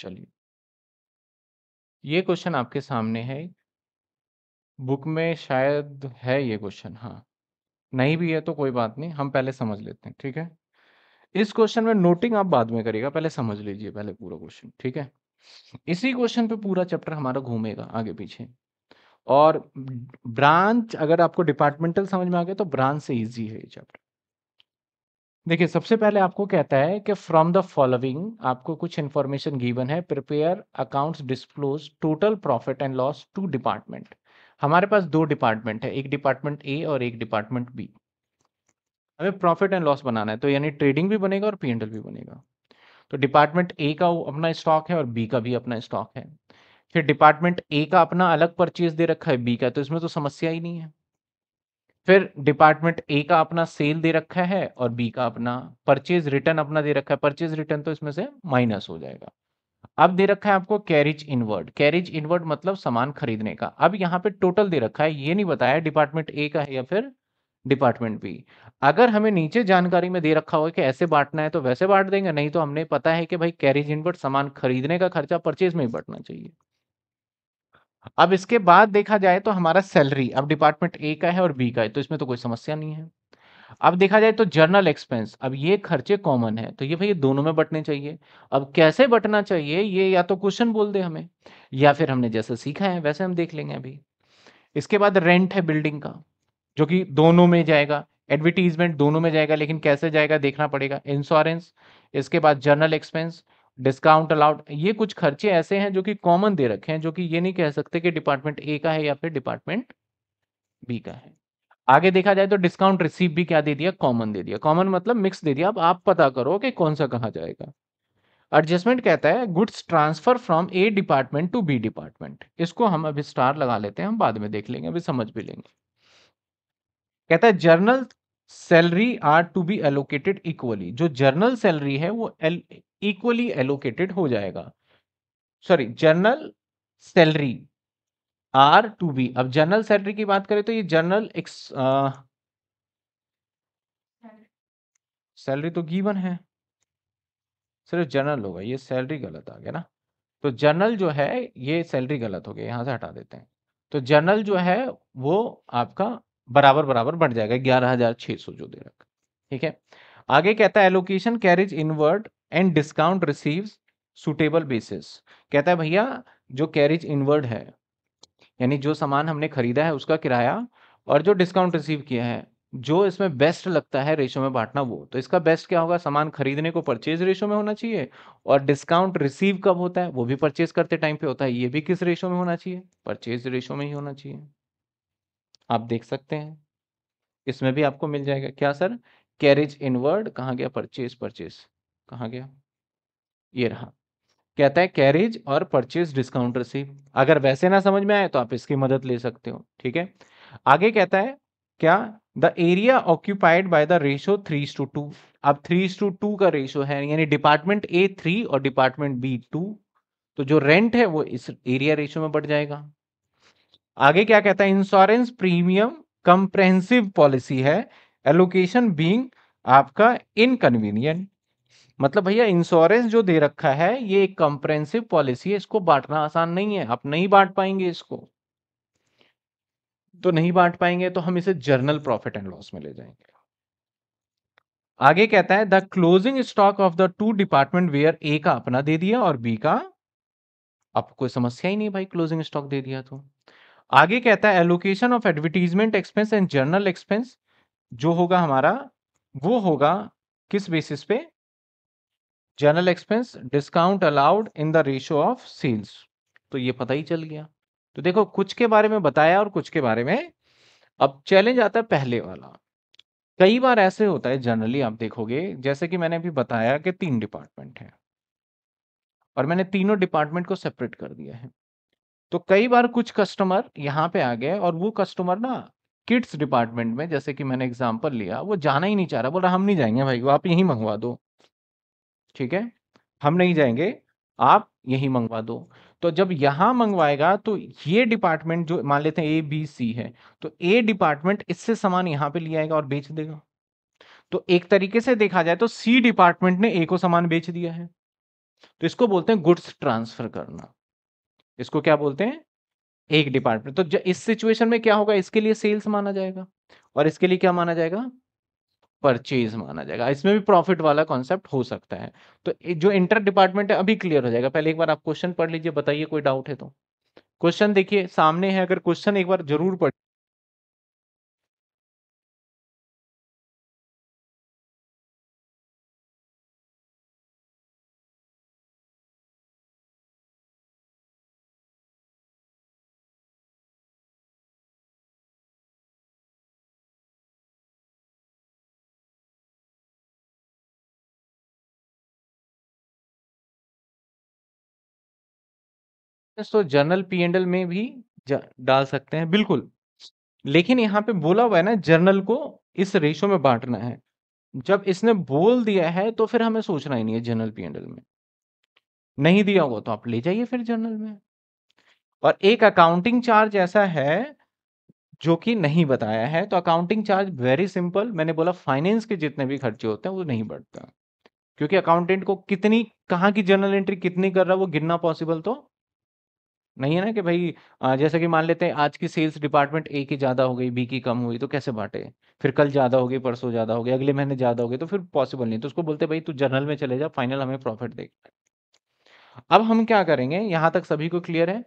चलिए ये क्वेश्चन आपके सामने है बुक में शायद है ये क्वेश्चन हाँ नहीं भी है तो कोई बात नहीं हम पहले समझ लेते हैं ठीक है इस क्वेश्चन में नोटिंग आप बाद में करिएगा पहले समझ लीजिए पहले पूरा क्वेश्चन ठीक है इसी क्वेश्चन पे पूरा चैप्टर हमारा घूमेगा आगे पीछे और ब्रांच अगर आपको डिपार्टमेंटल समझ में आ गया तो ब्रांच से ईजी है ये चैप्टर देखिए सबसे पहले आपको कहता है कि फ्रॉम द फॉलोइंग आपको कुछ इन्फॉर्मेशन गिवन है prepare accounts disclose total profit and loss to department हमारे पास दो डिपार्टमेंट है एक डिपार्टमेंट ए और एक डिपार्टमेंट बी हमें प्रॉफिट एंड लॉस बनाना है तो यानी ट्रेडिंग भी बनेगा और पी भी बनेगा तो डिपार्टमेंट ए का अपना स्टॉक है और बी का भी अपना स्टॉक है फिर डिपार्टमेंट ए का अपना अलग परचेज दे रखा है बी का तो इसमें तो समस्या ही नहीं है फिर डिपार्टमेंट ए का अपना सेल दे रखा है और बी का अपना परचेज रिटर्न अपना दे रखा है परचेज रिटर्न तो इसमें से माइनस हो जाएगा अब दे रखा है आपको कैरिज इनवर्ड कैरिज इनवर्ड मतलब सामान खरीदने का अब यहाँ पे टोटल दे रखा है ये नहीं बताया डिपार्टमेंट ए का है या फिर डिपार्टमेंट बी अगर हमें नीचे जानकारी में दे रखा हो कि ऐसे बांटना है तो वैसे बांट देंगे नहीं तो हमने पता है कि भाई कैरिज इनवर्ड सामान खरीदने का खर्चा परचेज में ही बांटना चाहिए अब इसके बाद देखा जाए तो हमारा सैलरी अब डिपार्टमेंट ए का है और बी का है तो इसमें तो कोई समस्या नहीं है अब देखा जाए तो जर्नल एक्सपेंस अब ये खर्चे कॉमन है तो ये भाई दोनों में बटने चाहिए अब कैसे बटना चाहिए ये या तो क्वेश्चन बोल दे हमें या फिर हमने जैसा सीखा है वैसे हम देख लेंगे अभी इसके बाद रेंट है बिल्डिंग का जो कि दोनों में जाएगा एडवर्टीजमेंट दोनों में जाएगा लेकिन कैसे जाएगा देखना पड़ेगा इंश्योरेंस इसके बाद जर्नल एक्सपेंस डिस्काउंट अलाउड ये कुछ खर्चे ऐसे हैं जो कि कॉमन दे रखे हैं जो कि ये नहीं कह सकते कि डिपार्टमेंट ए का है या फिर डिपार्टमेंट बी का है आगे देखा जाए तो डिस्काउंट रिसीव भी क्या दे दिया कॉमन दे दिया कॉमन मतलब मिक्स दे दिया अब आप पता करो कि कौन सा कहा जाएगा एडजस्टमेंट कहता है goods transfer from A department to B department इसको हम अभी स्टार लगा लेते हैं हम बाद में देख लेंगे अभी समझ भी लेंगे कहता है general salary are to be allocated equally जो जर्नल सैलरी है वो इक्वली एलोकेटेड हो जाएगा sorry general salary are to be अब जर्नल सैलरी की बात करें तो ये जर्नल सैलरी तो गीवन है सिर्फ जर्नल होगा ये सैलरी गलत आ गया ना तो जर्नल जो है ये सैलरी गलत हो गया यहां से हटा देते हैं तो जर्नल जो है वो आपका बराबर बराबर बढ़ जाएगा ग्यारह हजार छह सौ जो दे रखा ठीक है आगे कहता है allocation carriage inward and discount receive suitable basis कहता है भैया जो कैरेज इनवर्ड है यानी जो सामान हमने खरीदा है उसका किराया और जो डिस्काउंट रिसीव किया है जो इसमें बेस्ट लगता है रेशो में बांटना वो तो इसका बेस्ट क्या होगा सामान खरीदने को परचेज रेशो में होना चाहिए और डिस्काउंट रिसीव कब होता है वो भी परचेज करते टाइम पे होता है ये भी किस रेशो में होना चाहिए परचेज रेशो में ही होना चाहिए आप देख सकते हैं इसमें भी आपको मिल जाएगा क्या सर कैरेज इनवर्ड कहाँ गया परचेज परचेज कहाँ गया ये रहा कहता है कैरेज और परचेज डिस्काउंट रिसीव अगर वैसे ना समझ में आए तो आप इसकी मदद ले सकते हो ठीक है आगे कहता है क्या the area occupied by the ratio three two two अब थ्री टू टू का रेशो है यानी डिपार्टमेंट ए थ्री और डिपार्टमेंट बी टू तो जो रेंट है वो इस एरिया रेशो में बढ़ जाएगा आगे क्या कहता है इंश्योरेंस प्रीमियम कंप्रेहेंसिव पॉलिसी है एलोकेशन बीइंग आपका इनकन्वीनियंट मतलब भैया इंश्योरेंस जो दे रखा है ये एक कंप्रेहेंसिव पॉलिसी है इसको बांटना आसान नहीं है आप नहीं बांट पाएंगे इसको तो नहीं बांट पाएंगे तो हम इसे जर्नल प्रॉफिट एंड लॉस में ले जाएंगे आगे कहता है the closing stock of the two department where A का अपना दे दिया और बी का आपको कोई समस्या ही नहीं भाई क्लोजिंग स्टॉक दे दिया तो आगे कहता है allocation of advertisement expense and general expense जो होगा हमारा वो होगा किस बेसिस पे general expense discount allowed in the ratio of sales तो ये पता ही चल गया तो देखो कुछ के बारे में बताया और कुछ के बारे में अब चैलेंज आता है पहले वाला कई बार ऐसे होता है जनरली आप देखोगे जैसे कि मैंने अभी बताया कि तीन डिपार्टमेंट हैं और मैंने तीनों डिपार्टमेंट को सेपरेट कर दिया है तो कई बार कुछ कस्टमर यहाँ पे आ गए और वो कस्टमर ना किड्स डिपार्टमेंट में जैसे कि मैंने एग्जाम्पल लिया वो जाना ही नहीं चाह रहा बोल रहा हम नहीं जाएंगे भाई आप यहीं मंगवा दो ठीक है हम नहीं जाएंगे आप यहीं मंगवा दो तो जब यहाँ मंगवाएगा तो ये डिपार्टमेंट जो मान लेते हैं ए बी सी है तो ए डिपार्टमेंट इससे सामान यहाँ पे ले आएगा और बेच देगा तो एक तरीके से देखा जाए तो सी डिपार्टमेंट ने ए को सामान बेच दिया है तो इसको बोलते हैं गुड्स ट्रांसफर करना इसको क्या बोलते हैं एक डिपार्टमेंट तो इस सिचुएशन में क्या होगा इसके लिए सेल्स माना जाएगा और इसके लिए क्या माना जाएगा परचेज माना जाएगा इसमें भी प्रॉफिट वाला कॉन्सेप्ट हो सकता है तो जो इंटर डिपार्टमेंट है अभी क्लियर हो जाएगा पहले एक बार आप क्वेश्चन पढ़ लीजिए बताइए कोई डाउट है तो क्वेश्चन देखिए सामने है अगर क्वेश्चन एक बार जरूर पढ़ तो जर्नल पी एंडल में भी डाल सकते हैं बिल्कुल लेकिन यहाँ पे बोला हुआ है ना जर्नल को इस रेशो में बांटना है जब इसने बोल दिया है तो फिर हमें सोचना ही नहीं है जर्नल पी एंडल में नहीं दिया होगा तो आप ले जाइए फिर जर्नल में और एक अकाउंटिंग चार्ज ऐसा है जो कि नहीं बताया है तो अकाउंटिंग चार्ज वेरी सिंपल मैंने बोला फाइनेंस के जितने भी खर्चे होते हैं वो नहीं बढ़ता क्योंकि अकाउंटेंट को कितनी कहाँ की जर्नल एंट्री कितनी कर रहा है वो गिनना पॉसिबल तो नहीं है ना कि भाई जैसे कि मान लेते हैं आज की सेल्स डिपार्टमेंट ए की ज़्यादा हो गई, बी की कम हुई, तो कैसे बांटे फिर कल ज़्यादा हो गई, परसों ज़्यादा हो गई, अगले महीने ज़्यादा हो गई, तो फिर पॉसिबल नहीं है। तो उसको बोलते भाई तू जनरल में चले जा, फाइनल हमें प्रॉफ़िट देख अब हम क्या करेंगे? यहाँ तक सभी को क्लियर है?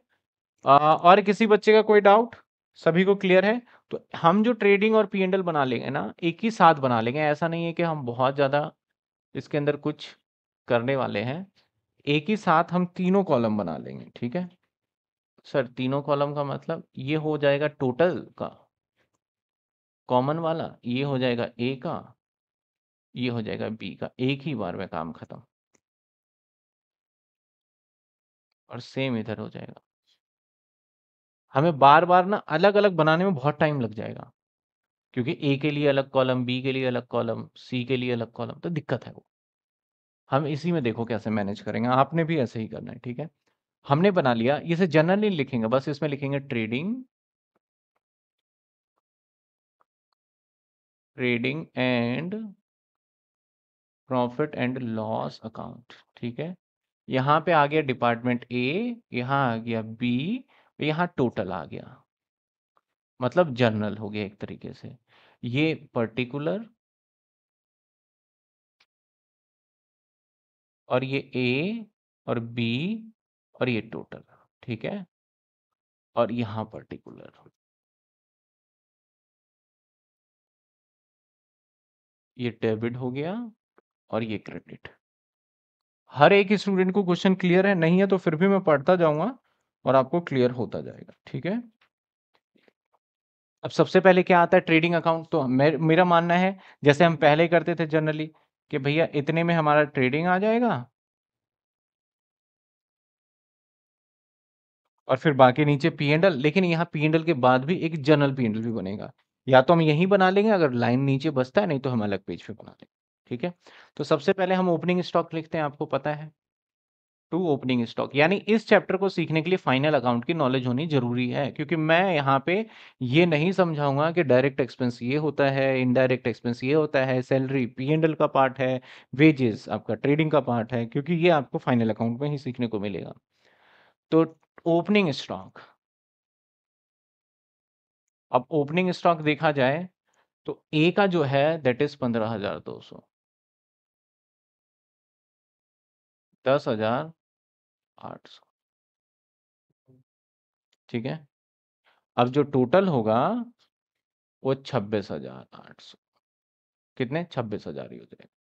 आ, और किसी बच्चे का कोई डाउट? सभी को क्लियर है? तो हम जो ट्रेडिंग और पी एंड एल बना लेंगे ना, एक ही साथ बना लेंगे। ऐसा नहीं है कि हम बहुत ज़्यादा इसके अंदर कुछ करने वाले हैं। एक ही साथ हम तीनों कॉलम बना लेंगे, ठीक है? सर तीनों कॉलम का मतलब ये हो जाएगा टोटल का कॉमन वाला ये हो जाएगा ए का ये हो जाएगा बी का एक ही बार में काम खत्म और सेम इधर हो जाएगा हमें बार बार ना अलग अलग बनाने में बहुत टाइम लग जाएगा क्योंकि ए के लिए अलग कॉलम बी के लिए अलग कॉलम सी के लिए अलग कॉलम तो दिक्कत है वो हम इसी में देखो कैसे मैनेज करेंगे आपने भी ऐसे ही करना है ठीक है हमने बना लिया इसे जनरल लिखेंगे बस इसमें लिखेंगे trading trading and profit and loss account ठीक है यहां पे आ गया डिपार्टमेंट ए यहां आ गया बी यहां टोटल आ गया मतलब जनरल हो गया एक तरीके से ये पर्टिकुलर और ये ए और बी और ये टोटल ठीक है और यहां पर्टिकुलर ये डेबिट हो गया और ये क्रेडिट हर एक स्टूडेंट को क्वेश्चन क्लियर है नहीं है तो फिर भी मैं पढ़ता जाऊंगा और आपको क्लियर होता जाएगा ठीक है अब सबसे पहले क्या आता है ट्रेडिंग अकाउंट तो मेरा मानना है जैसे हम पहले करते थे जनरली कि भैया इतने में हमारा ट्रेडिंग आ जाएगा और फिर बाकी नीचे पी एंड एल लेकिन यहाँ पी एंड एल के बाद भी एक जनरल पी एंड एल भी बनेगा या तो हम यही बना लेंगे अगर लाइन नीचे बसता है नहीं तो हम अलग पेज पे बना लेंगे ठीक है तो सबसे पहले हम ओपनिंग स्टॉक लिखते हैं आपको पता है टू ओपनिंग स्टॉक यानी इस चैप्टर को सीखने के लिए फाइनल अकाउंट की नॉलेज होनी जरूरी है क्योंकि मैं यहाँ पे ये नहीं समझाऊंगा कि डायरेक्ट एक्सपेंस ये होता है इनडायरेक्ट एक्सपेंस ये होता है सैलरी पी एंड एल का पार्ट है वेजेस आपका ट्रेडिंग का पार्ट है क्योंकि ये आपको फाइनल अकाउंट में ही सीखने को मिलेगा तो ओपनिंग स्टॉक अब ओपनिंग स्टॉक देखा जाए तो ए का जो है दैट इज पंद्रह हजार दो सौ दस हजार आठ सौ ठीक है अब जो टोटल होगा वो छब्बीस हजार आठ सौ कितने छब्बीस हजार ही हो जाएगा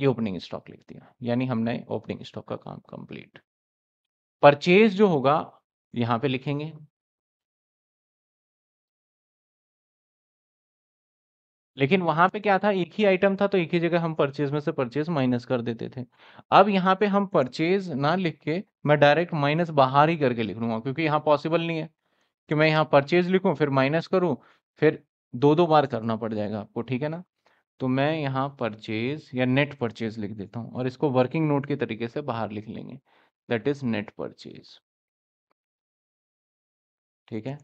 ये ओपनिंग स्टॉक लिख दिया यानी हमने ओपनिंग स्टॉक का काम कंप्लीट परचेज जो होगा यहां पे लिखेंगे लेकिन वहां पे क्या था एक ही आइटम था तो एक ही जगह हम परचेज में से परचेज माइनस कर देते थे अब यहाँ पे हम परचेज ना लिख के मैं डायरेक्ट माइनस बाहर ही करके लिख लूंगा क्योंकि यहाँ पॉसिबल नहीं है कि मैं यहाँ परचेज लिखू फिर माइनस करूं फिर दो दो बार करना पड़ जाएगा आपको ठीक है ना तो मैं यहाँ परचेज या नेट परचेज लिख देता हूँ और इसको वर्किंग नोट के तरीके से बाहर लिख लेंगे दैट इज नेट परचेज ठीक है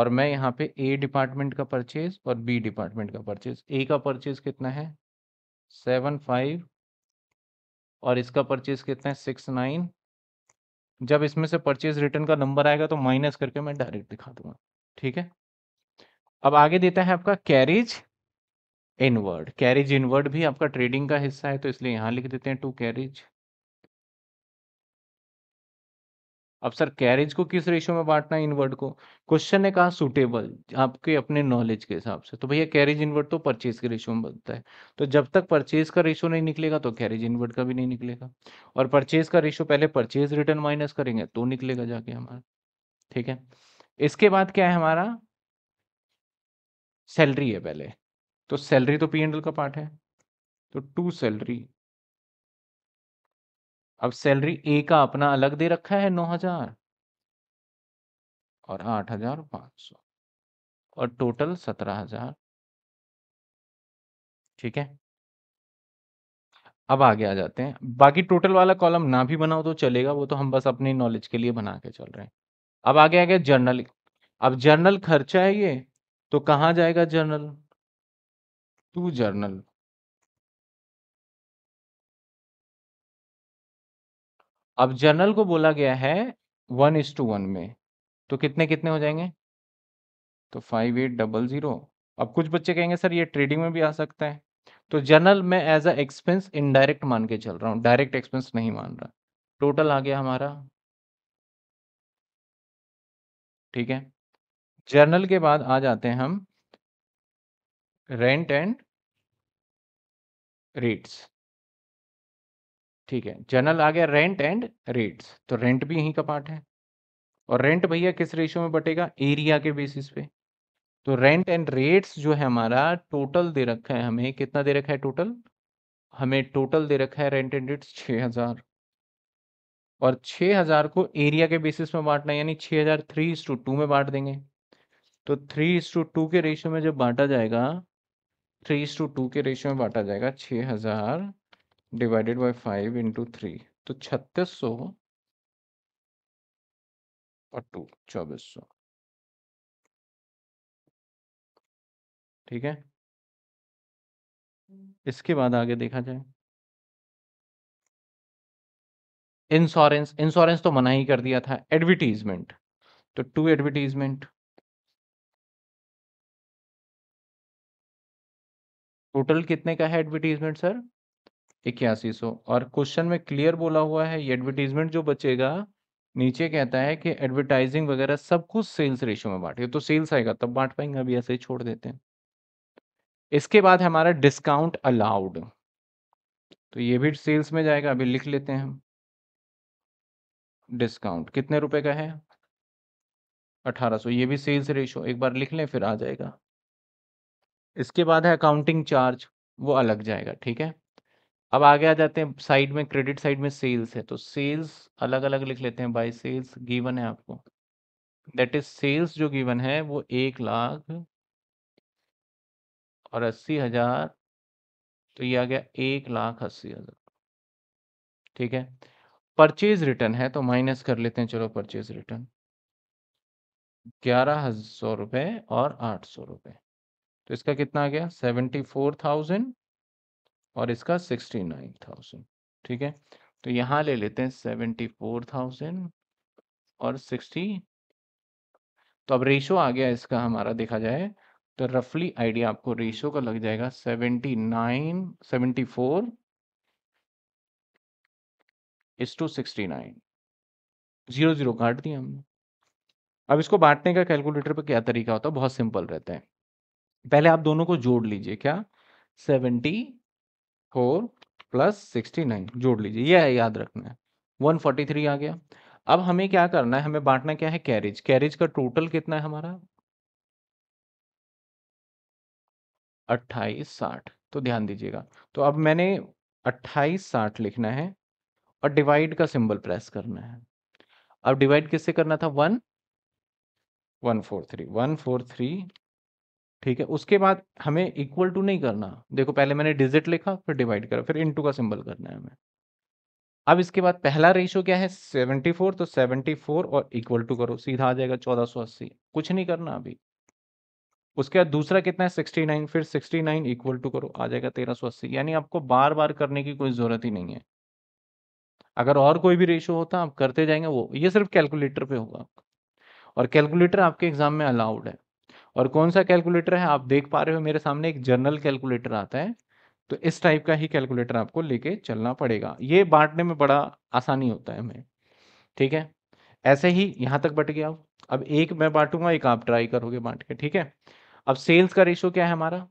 और मैं यहाँ पे ए डिपार्टमेंट का परचेज और बी डिपार्टमेंट का परचेज ए का परचेज कितना है सेवन फाइव और इसका परचेज कितना है सिक्स नाइन जब इसमें से परचेज रिटर्न का नंबर आएगा तो माइनस करके मैं डायरेक्ट दिखा दूंगा ठीक है अब आगे देता है आपका कैरेज इनवर्ड कैरेज इनवर्ड भी आपका ट्रेडिंग का हिस्सा है तो इसलिए यहाँ लिख देते हैं टू कैरेज अब सर कैरेज को किस रेशियो में बांटना है इनवर्ट को क्वेश्चन ने कहा सुटेबल आपके अपने नॉलेज के हिसाब से तो भैया कैरेज इनवर्ट तो परचेज के रेशियो में बनता है तो जब तक परचेज का रेशियो नहीं निकलेगा तो कैरेज इनवर्ट का भी नहीं निकलेगा और परचेज का रेशियो पहले परचेज रिटर्न माइनस करेंगे तो निकलेगा जाके हमारा ठीक है इसके बाद क्या है हमारा सैलरी है पहले तो सैलरी तो पी एंडल का पार्ट है तो टू सैलरी अब सैलरी ए का अपना अलग दे रखा है नौ हजार और आठ हजार पांच सौ और टोटल सत्रह हजार ठीक है अब आगे आ जाते हैं बाकी टोटल वाला कॉलम ना भी बनाओ तो चलेगा वो तो हम बस अपनी नॉलेज के लिए बना के चल रहे हैं अब आगे आ गया जर्नल अब जर्नल खर्चा है ये तो कहाँ जाएगा जर्नल टू जर्नल अब जनरल को बोला गया है वन इज टू वन में तो कितने कितने हो जाएंगे तो फाइव एट डबल ज़ीरो अब कुछ बच्चे कहेंगे सर ये ट्रेडिंग में भी आ सकता है तो जनरल मैं एज अ एक्सपेंस इनडायरेक्ट मान के चल रहा हूँ डायरेक्ट एक्सपेंस नहीं मान रहा टोटल आ गया हमारा ठीक है जर्नल के बाद आ जाते हैं हम रेंट एंड रेट्स ठीक है जनरल आ गया रेंट एंड रेट्स तो रेंट भी यहीं का पार्ट है और रेंट भैया किस रेशियो में बटेगा एरिया के बेसिस पे तो रेंट एंड रेट्स जो है हमारा टोटल दे रखा है हमें कितना दे रखा है टोटल हमें टोटल दे रखा है रेंट एंड रेट्स छः हज़ार और छः हज़ार को एरिया के बेसिस में बांटना यानी छः हज़ार थ्री इस टू टू में बांट देंगे तो थ्री इस टू टू के रेशियो में जब बांटा जाएगा थ्री इस टू टू के रेशियो में बांटा जाएगा छः हज़ार divided by five into three तो छत्तीस सौ और टू चौबीस सौ ठीक है इसके बाद आगे देखा जाए इंश्योरेंस इंश्योरेंस तो मना ही कर दिया था एडवर्टीजमेंट तो टू एडवर्टीजमेंट टोटल कितने का है एडवर्टीजमेंट सर इक्यासी सौ और क्वेश्चन में क्लियर बोला हुआ है ये एडवर्टीजमेंट जो बचेगा नीचे कहता है कि एडवर्टाइजिंग वगैरह सब कुछ सेल्स रेशियो में बांटिए तो सेल्स आएगा तब बांट पाएंगे अभी ऐसे ही छोड़ देते हैं इसके बाद हमारा डिस्काउंट अलाउड तो ये भी सेल्स में जाएगा अभी लिख लेते हैं हम डिस्काउंट कितने रुपए का है 1800 ये भी सेल्स रेशियो एक बार लिख लें फिर आ जाएगा इसके बाद है अकाउंटिंग चार्ज वो अलग जाएगा ठीक है अब आगे आ जाते हैं साइड में क्रेडिट साइड में सेल्स है तो सेल्स अलग अलग लिख लेते हैं बाई सेल्स गिवन है आपको दैट इज सेल्स जो गिवन है वो एक लाख और अस्सी हजार तो ये आ गया एक लाख अस्सी हजार ठीक है परचेज रिटर्न है तो माइनस कर लेते हैं चलो परचेज रिटर्न ग्यारह हजार रुपये और आठ सौ रुपये तो इसका कितना आ गया सेवेंटी फोर थाउजेंड और इसका सिक्सटी नाइन थाउजेंड ठीक है तो यहाँ ले लेते हैं सेवेंटी फोर थाउजेंड और सिक्सटी तो अब रेशो आ गया इसका हमारा देखा जाए तो रफली आइडिया आपको रेशो का लग जाएगा seventy nine seventy four is to sixty nine zero zero काट दिया हमने अब इसको बांटने का कैलकुलेटर पर क्या तरीका होता है बहुत सिंपल रहता है पहले आप दोनों को जोड़ लीजिए क्या seventy four plus sixty nine जोड़ लीजिए यह है याद रखना है वन फोर्टी थ्री आ गया अब हमें क्या करना है हमें बांटना क्या है कैरेज कैरेज का टोटल कितना है हमारा अट्ठाईस साठ तो ध्यान दीजिएगा तो अब मैंने अट्ठाईस साठ लिखना है और डिवाइड का सिंबल प्रेस करना है अब डिवाइड किससे करना था one one four three one four three ठीक है उसके बाद हमें इक्वल टू नहीं करना देखो पहले मैंने डिजिट लिखा फिर डिवाइड करा फिर इनटू का सिंबल करना है हमें अब इसके बाद पहला रेशो क्या है 74 तो 74 और इक्वल टू करो सीधा आ जाएगा 1480 कुछ नहीं करना अभी उसके बाद दूसरा कितना है 69 फिर 69 इक्वल टू करो आ जाएगा अस्सी यानी आपको बार बार करने की कोई ज़रूरत ही नहीं है अगर और कोई भी रेशो होता आप करते जाएंगे वो ये सिर्फ कैलकुलेटर पे होगा आपका और कैलकुलेटर आपके एग्जाम में अलाउड है और कौन सा कैलकुलेटर है आप देख पा रहे हो मेरे सामने एक जनरल कैलकुलेटर आता है तो इस टाइप का ही कैलकुलेटर आपको लेके चलना पड़ेगा ये बांटने में बड़ा आसानी होता है हमें ठीक है ऐसे ही यहाँ तक बट गया अब एक मैं बांटूंगा एक आप ट्राई करोगे बांट के ठीक है अब सेल्स का रेशो क्या है हमारा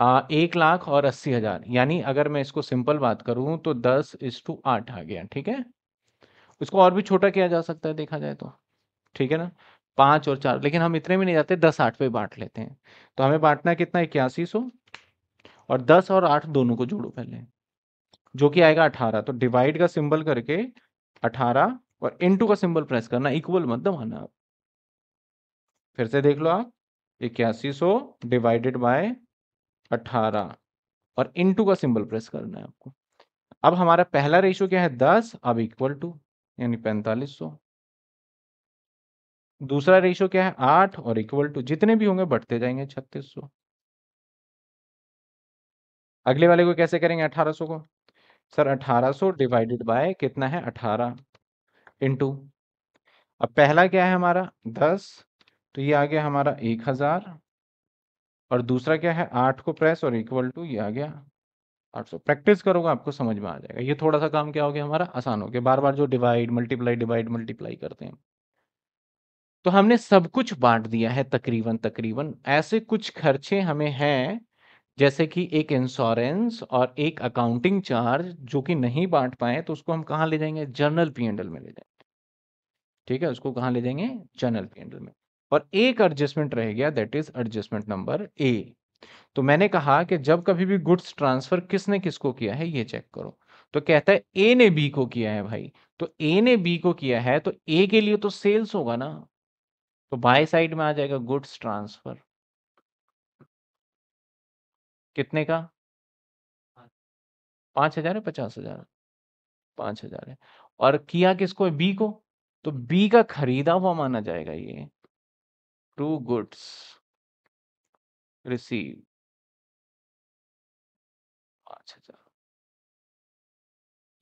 आ, एक लाख और अस्सी हज़ार यानी अगर मैं इसको सिंपल बात करूं तो दस इस टू आठ आ गया ठीक है इसको और भी छोटा किया जा सकता है देखा जाए तो ठीक है ना पांच और चार लेकिन हम इतने भी नहीं जाते दस आठ पे बांट लेते हैं तो हमें बांटना कितना इक्यासी सौ और दस और आठ दोनों को जोड़ो पहले जो कि आएगा अठारह तो डिवाइड का सिंबल करके अठारह और इनटू का सिंबल प्रेस करना इक्वल मत दबाना आप फिर से देख लो आप इक्यासी सौ डिवाइडेड बाय अठारह और इनटू का सिंबल प्रेस करना है आपको अब हमारा पहला रेशियो क्या है दस अब इक्वल टू यानी पैंतालीस सौ दूसरा रेशियो क्या है आठ और इक्वल टू जितने भी होंगे बढ़ते जाएंगे छत्तीस सौ अगले वाले को कैसे करेंगे अठारह सौ को सर अठारह सौ डिवाइडेड बाय कितना है अठारह इंटू अब पहला क्या है हमारा दस तो ये आ गया हमारा एक हजार और दूसरा क्या है आठ को प्रेस और इक्वल टू ये आ गया आठ सौ प्रैक्टिस करोगे आपको समझ में आ जाएगा ये थोड़ा सा काम क्या हो गया हमारा आसान हो गया बार बार जो डिवाइड मल्टीप्लाई डिवाइड मल्टीप्लाई करते हैं तो हमने सब कुछ बांट दिया है तकरीबन-तकरीबन, ऐसे कुछ खर्चे हमें हैं, जैसे कि एक इंश्योरेंस और एक अकाउंटिंग चार्ज जो कि नहीं बांट पाए तो उसको हम कहाँ ले जाएंगे जर्नल पी एंडल में ले जाएंगे ठीक है? उसको कहाँ ले जाएंगे जर्नल पी एंडल में और एक एडजस्टमेंट रह गया that is adjustment number A. तो मैंने कहा कि जब कभी भी गुड्स ट्रांसफ़र किसने किसको किया है, ये चेक करो। तो कहता है ए ने बी को किया है भाई, तो ए ने बी को किया है, तो ए के लिए तो सेल्स होगा ना। तो बाय साइड में आ जाएगा गुड्स ट्रांसफर कितने का पांच हजार है पचास हजार पांच हजार है और किया किसको है बी को तो बी का खरीदा हुआ माना जाएगा ये टू गुड्स रिसीव पांच हजार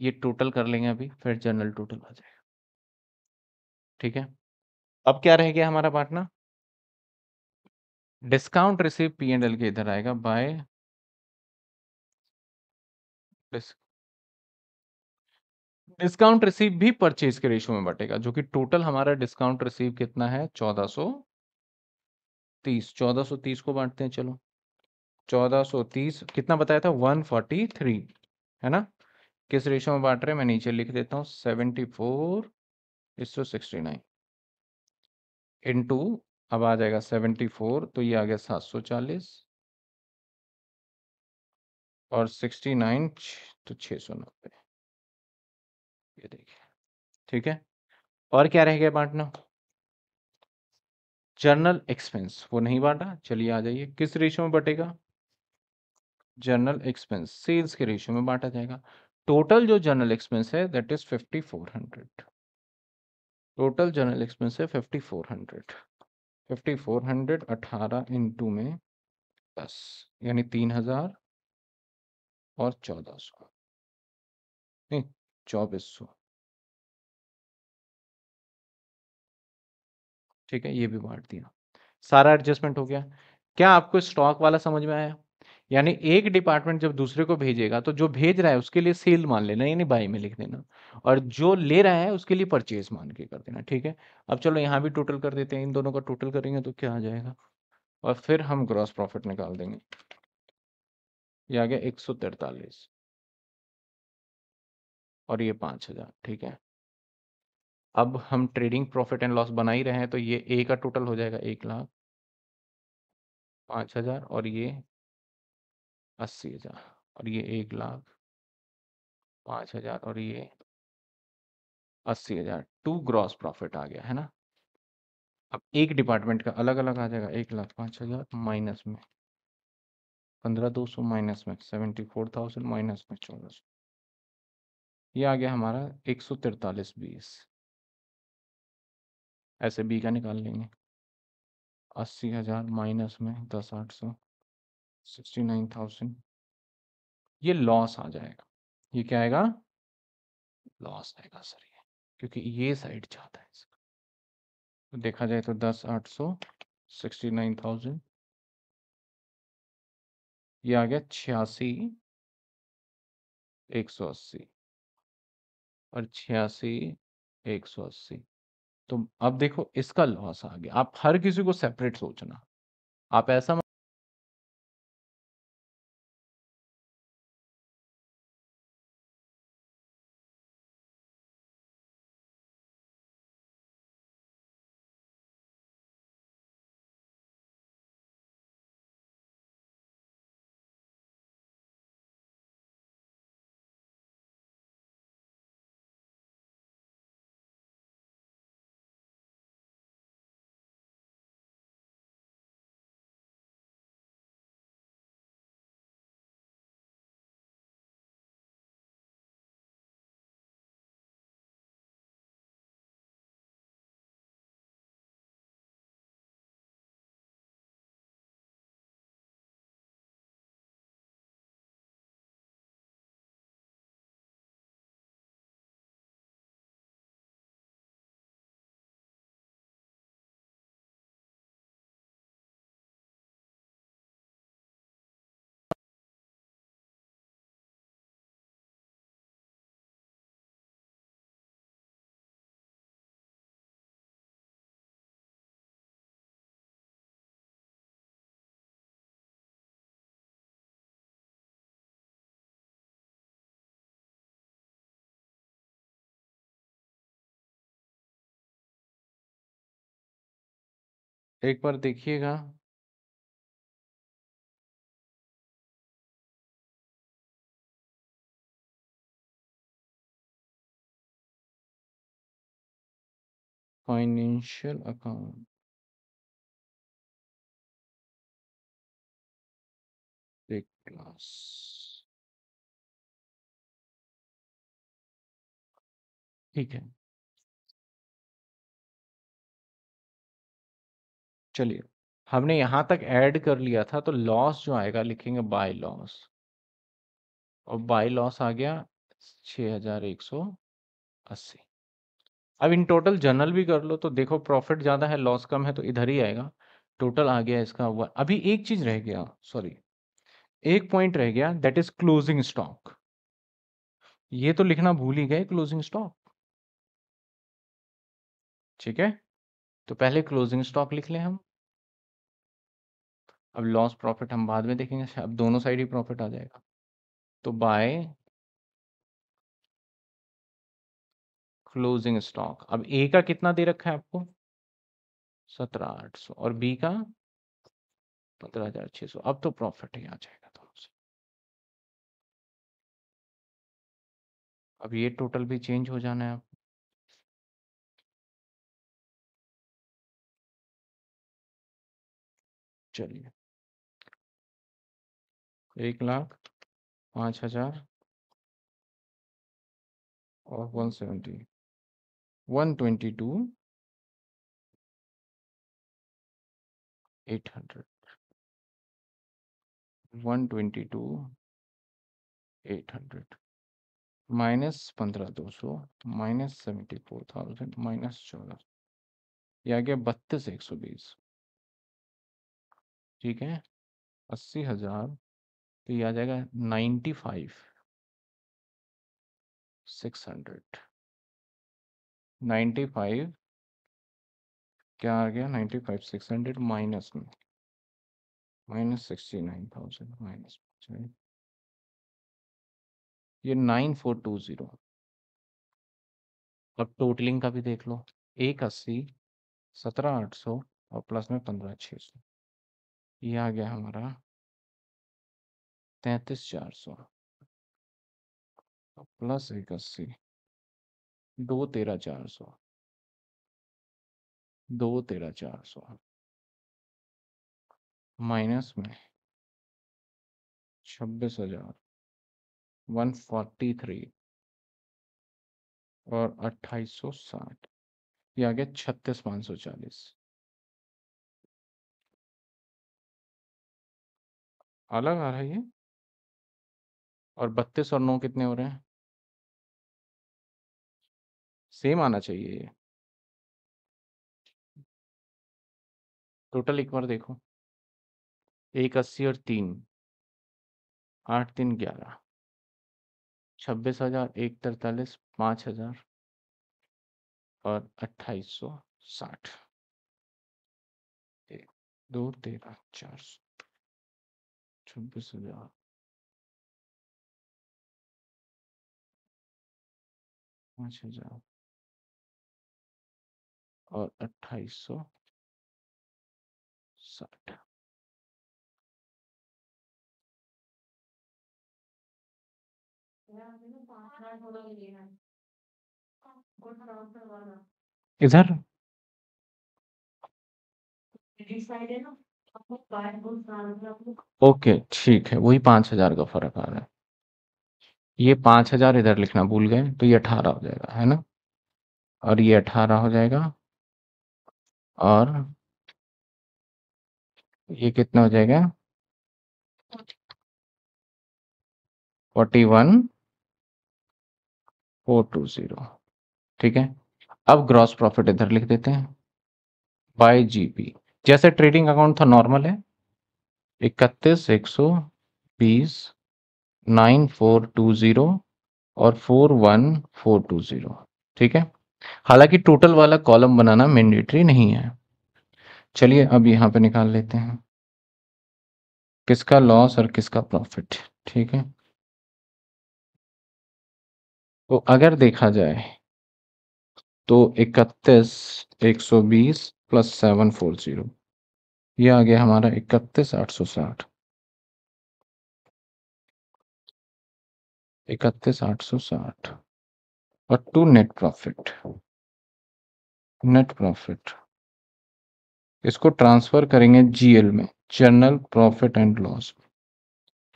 ये टोटल कर लेंगे अभी फिर जनरल टोटल आ जाएगा ठीक है अब क्या रह गया हमारा partner discount receive P and L के इधर आएगा बाय डिस्काउंट रिसीव भी परचेज के रेशियो में बटेगा जो कि टोटल हमारा डिस्काउंट रिसीव कितना है चौदह सो तीस चौदह सो तीस को बांटते हैं चलो चौदह सो तीस कितना बताया था वन फोर्टी थ्री है ना किस रेशियो में बांट रहे हैं मैं नीचे लिख देता हूं seventy four is sixty nine into अब आ जाएगा सेवेंटी फोर तो ये आ गया सात सौ चालीस और सिक्सटी नाइन तो छः सौ नब्बे ये देखिए ठीक है और क्या रह गया बांटना जर्नल एक्सपेंस वो नहीं बांटा चलिए आ जाइए किस रेशो में बटेगा जर्नल एक्सपेंस सेल्स के रेशो में बांटा जाएगा टोटल जो जर्नल एक्सपेंस है that is fifty four hundred total general expense है fifty four hundred fifty four hundred अठारह इंटू में दस यानी तीन हजार और चौदह सौ चौबीस सौ ठीक है ये भी बांट दिया सारा एडजस्टमेंट हो गया क्या आपको स्टॉक वाला समझ में आया यानी एक डिपार्टमेंट जब दूसरे को भेजेगा तो जो भेज रहा है उसके लिए सेल मान लेना यानी बाई में लिख देना और जो ले रहा है उसके लिए परचेज मान के कर देना ठीक है अब चलो यहाँ भी टोटल कर देते हैं इन दोनों का टोटल करेंगे तो क्या आ जाएगा और फिर हम ग्रॉस प्रॉफिट निकाल देंगे ये आ गया एक सौ तैतालीस और ये पाँच हजार ठीक है अब हम ट्रेडिंग प्रॉफिट एंड लॉस बना ही रहे हैं तो ये ए का टोटल हो जाएगा एक लाख पाँच हजार और ये अस्सी हजार और ये एक लाख पाँच हजार और ये अस्सी हजार टू ग्रॉस प्रॉफिट आ गया है ना अब एक डिपार्टमेंट का अलग अलग आ जाएगा एक लाख पाँच हजार माइनस में पंद्रह दो सौ माइनस में सेवेंटी फोर थाउजेंड माइनस में चौदह सौ ये आ गया हमारा एक सौ तिरतालीस बीस ऐसे बी का निकाल लेंगे अस्सी हजार माइनस में दस आठ सौ 69,000 ये लॉस आ जाएगा ये क्या आएगा लॉस आएगा सर ये क्योंकि ये साइड ज्यादा है इसका तो देखा जाए तो दस आठ सौ ये आ गया छियासी एक सौ अस्सी और छियासी एक सौ अस्सी तो अब देखो इसका लॉस आ गया आप हर किसी को सेपरेट सोचना आप ऐसा एक बार देखिएगा फाइनेंशियल अकाउंट क्लास ठीक है चलिए हमने यहां तक ऐड कर लिया था तो लॉस जो आएगा लिखेंगे बाय लॉस और बाय लॉस आ गया छः हजार एक सौ अस्सी अब इन टोटल जनरल भी कर लो तो देखो प्रॉफिट ज़्यादा है लॉस कम है तो इधर ही आएगा टोटल आ गया इसका हुआ अभी एक चीज़ रह गया सॉरी एक पॉइंट रह गया दैट इज क्लोजिंग स्टॉक ये तो लिखना भूल ही गए क्लोजिंग स्टॉक ठीक है तो पहले क्लोजिंग स्टॉक लिख लें हम अब लॉस प्रॉफिट हम बाद में देखेंगे अच्छा, अब दोनों साइड ही प्रॉफिट आ जाएगा तो बाय क्लोजिंग स्टॉक अब ए का कितना दे रखा है आपको सत्रह आठ सौ और बी का पंद्रह हजार छह सौ अब तो प्रॉफिट ही आ जाएगा दोनों से अब ये टोटल भी चेंज हो जाना है आपको चलिए एक लाख पाँच हजार और one seventy one twenty two eight hundred one twenty two eight hundred minus पंद्रह दो सौ minus seventy four thousand minus चौदह या आ गया बत्तीस एक सौ बीस ठीक है अस्सी हजार तो ये आ जाएगा ninety five six hundred ninety five क्या आ गया ninety five six hundred minus में minus sixty nine thousand minus ये नाइन फोर टू ज़ीरो अब टोटलिंग का भी देख लो एक अस्सी सत्रह आठ सौ और प्लस में पंद्रह छः सौ ये आ गया हमारा तैंतीस चार सौ प्लस इक्सी दो तेरह चार सौ दो तेरह चार सौ माइनस में छब्बीस हजार वन फोर्टी थ्री और अट्ठाईस सौ साठ ये आ गया छत्तीस पाँच सौ चालीस अलग आ रहा है ये और बत्तीस और नौ कितने हो रहे हैं सेम आना चाहिए ये टोटल एक बार देखो एक अस्सी और तीन आठ तीन ग्यारह छब्बीस हजार एक तरतालीस पाँच हजार और अट्ठाईस सौ साठ दो तेरह चार सौ छब्बीस हजार पांच हजार और अट्ठाईस सौ साठ इधर ओके ठीक है वही पांच हजार का फर्क आ रहा है ये पाँच हजार इधर लिखना भूल गए तो ये अठारह हो जाएगा है ना और ये अठारह हो जाएगा और ये कितना हो जाएगा forty one four two zero ठीक है अब ग्रॉस प्रॉफिट इधर लिख देते हैं बाय जीपी जैसे ट्रेडिंग अकाउंट था नॉर्मल है इकतीस एक सौ बीस नाइन फोर टू ज़ीरो और four one four two zero ठीक है हालांकि टोटल वाला कॉलम बनाना मैंडेटरी नहीं है चलिए अब यहाँ पे निकाल लेते हैं किसका लॉस और किसका प्रॉफिट ठीक है तो अगर देखा जाए तो इकतीस एक सौ बीस प्लस सेवन फोर जीरो आ गया हमारा इकतीस आठ सौ साठ इकतीस आठ सौ साठ और to net profit net profit इसको ट्रांसफर करेंगे जीएल में जर्नल प्रॉफिट एंड लॉस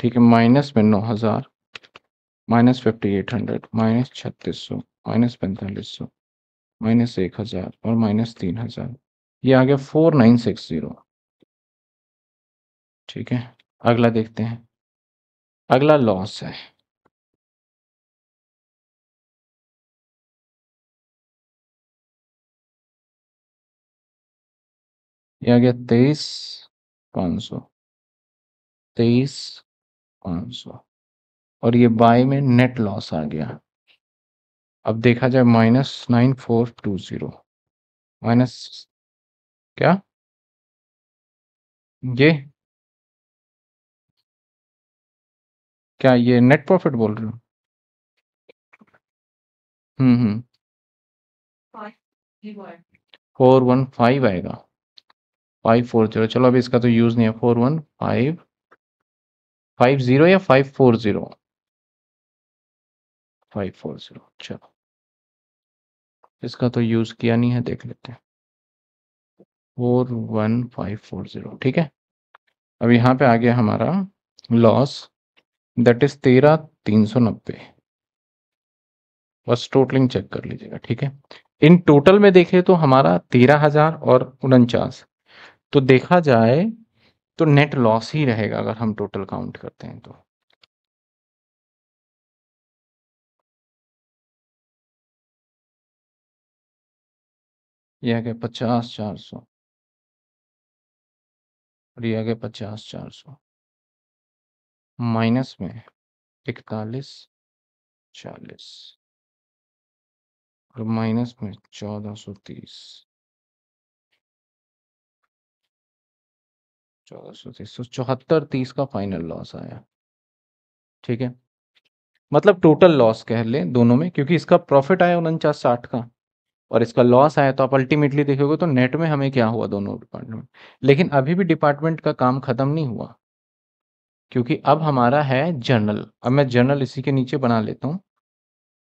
ठीक है माइनस में नौ हजार minus fifty eight hundred minus छत्तीस सौ माइनस पैंतालीस सौ माइनस एक हजार और माइनस तीन हजार ये आ गया फोर नाइन सिक्स जीरो ठीक है अगला देखते हैं अगला लॉस है ये आ गया तेईस पाँच सौ तेईस पाँच सौ और ये बाई में नेट लॉस आ गया अब देखा जाए minus nine four two zero minus क्या ये क्या ये नेट प्रॉफिट बोल रहे हो हम्म हम्म फोर वन फाइव आएगा फाइव फोर जीरो चलो अभी इसका तो यूज़ नहीं है four one five five zero या five four zero five four zero चलो इसका तो यूज़ किया नहीं है देख लेते हैं four one five four zero ठीक है अब यहाँ पे आ गया हमारा लॉस दैट इज़ तेरह तीन सौ नब्बे बस टोटलिंग चेक कर लीजिएगा ठीक है इन टोटल में देखें तो हमारा तेरह हजार और उनचास तो देखा जाए तो नेट लॉस ही रहेगा अगर हम टोटल काउंट करते हैं तो यह आ गया पचास चार सौ और यह आ गया पचास चार सौ माइनस में इकतालीस चालीस और माइनस में चौदह सौ तीस चौदह सौ तीस चौहत्तर तीस का फाइनल लॉस आया ठीक है मतलब टोटल लॉस कह लें दोनों में क्योंकि इसका प्रॉफिट आया उनचास साठ का और इसका लॉस आया तो आप अल्टीमेटली देखोगे तो नेट में हमें क्या हुआ दोनों डिपार्टमेंट लेकिन अभी भी डिपार्टमेंट का काम खत्म नहीं हुआ क्योंकि अब हमारा है जर्नल अब मैं जर्नल इसी के नीचे बना लेता हूँ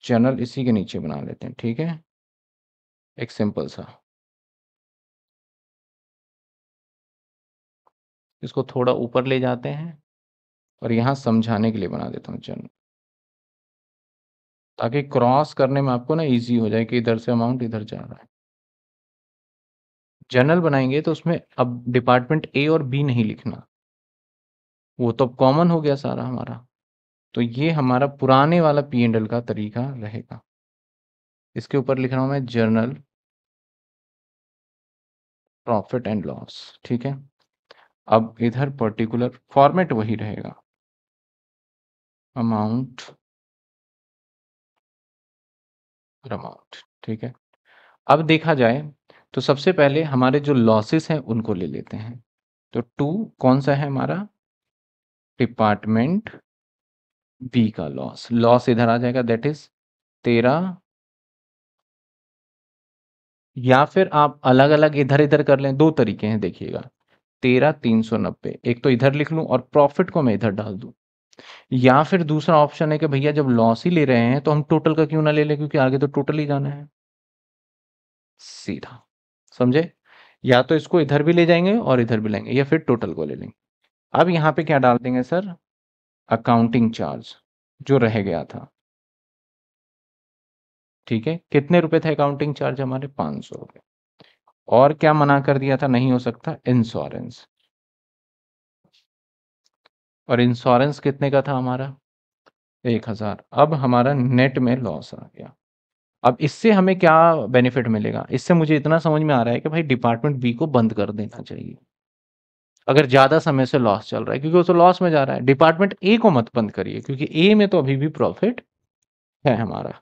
जर्नल इसी के नीचे बना लेते हैं ठीक है एक सिंपल सा इसको थोड़ा ऊपर ले जाते हैं और यहाँ समझाने के लिए बना देता हूँ चंद ताकि क्रॉस करने में आपको ना इजी हो जाए कि इधर से अमाउंट इधर जा रहा है जर्नल बनाएंगे तो उसमें अब डिपार्टमेंट ए और बी नहीं लिखना वो तो अब कॉमन हो गया सारा हमारा तो ये हमारा पुराने वाला पी एंड एल का तरीका रहेगा इसके ऊपर लिख रहा हूं मैं जर्नल प्रॉफिट एंड लॉस ठीक है अब इधर पर्टिकुलर फॉर्मेट वही रहेगा अमाउंट अमाउंट ठीक है अब देखा जाए तो सबसे पहले हमारे जो लॉसेस हैं उनको ले लेते हैं तो टू कौन सा है हमारा डिपार्टमेंट बी का लॉस लॉस इधर आ जाएगा दैट इज तेरा या फिर आप अलग अलग इधर इधर कर लें दो तरीके हैं देखिएगा तेरह तीन सौ नब्बे एक तो इधर लिख लूं और प्रॉफिट को मैं इधर डाल दूं या फिर दूसरा ऑप्शन है कि भैया जब लॉस ही ले रहे हैं तो हम टोटल का क्यों ना ले लें क्योंकि आगे तो टोटल ही जाना है सीधा समझे या तो इसको इधर भी ले जाएंगे और इधर भी लेंगे या फिर टोटल को ले लेंगे अब यहाँ पे क्या डाल देंगे सर अकाउंटिंग चार्ज जो रह गया था ठीक है कितने रुपए थे अकाउंटिंग चार्ज हमारे पाँच सौ रुपए और क्या मना कर दिया था नहीं हो सकता इंश्योरेंस और इंश्योरेंस कितने का था हमारा एक हजार अब हमारा नेट में लॉस आ गया अब इससे हमें क्या बेनिफिट मिलेगा इससे मुझे इतना समझ में आ रहा है कि भाई डिपार्टमेंट बी को बंद कर देना चाहिए अगर ज़्यादा समय से लॉस चल रहा है क्योंकि वो तो लॉस में जा रहा है डिपार्टमेंट ए को मत बंद करिए क्योंकि ए में तो अभी भी प्रॉफिट है हमारा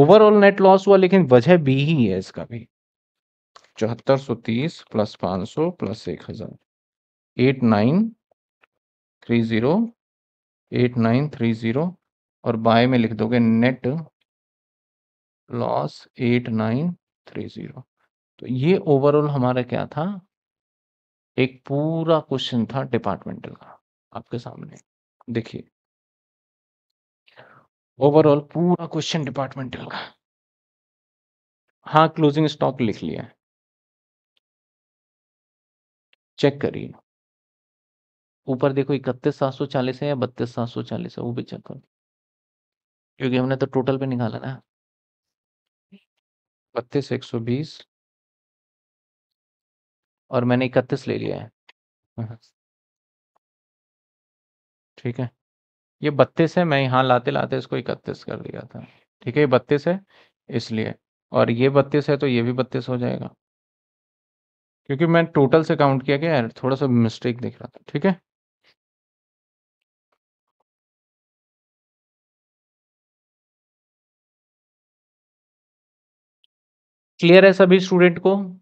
ओवरऑल नेट लॉस हुआ लेकिन वजह बी ही है इसका भी चौहत्तर सौ तीस प्लस पाँच सौ प्लस एक हज़ार eight nine three zero eight nine three zero और बाय में लिख दोगे net loss eight nine three zero तो ये ओवरऑल हमारा क्या था एक पूरा क्वेश्चन था डिपार्टमेंटल का आपके सामने देखिए ओवरऑल पूरा क्वेश्चन डिपार्टमेंटल का हाँ क्लोजिंग स्टॉक लिख लिया है चेक करिए ऊपर देखो इकतीस सात सौ चालीस है या बत्तीस सात सौ चालीस है वो भी चेक करो क्योंकि हमने तो टोटल पे निकाला ना बत्तीस एक सौ बीस और मैंने इकतीस ले लिया है हम्म। ठीक है ये बत्तीस है मैं यहाँ लाते लाते इसको इकतीस कर दिया था ठीक है ये बत्तीस है इसलिए और ये बत्तीस है तो ये भी बत्तीस हो जाएगा क्योंकि मैं टोटल से काउंट किया गया थोड़ा सा मिस्टेक दिख रहा था ठीक है क्लियर है सभी स्टूडेंट को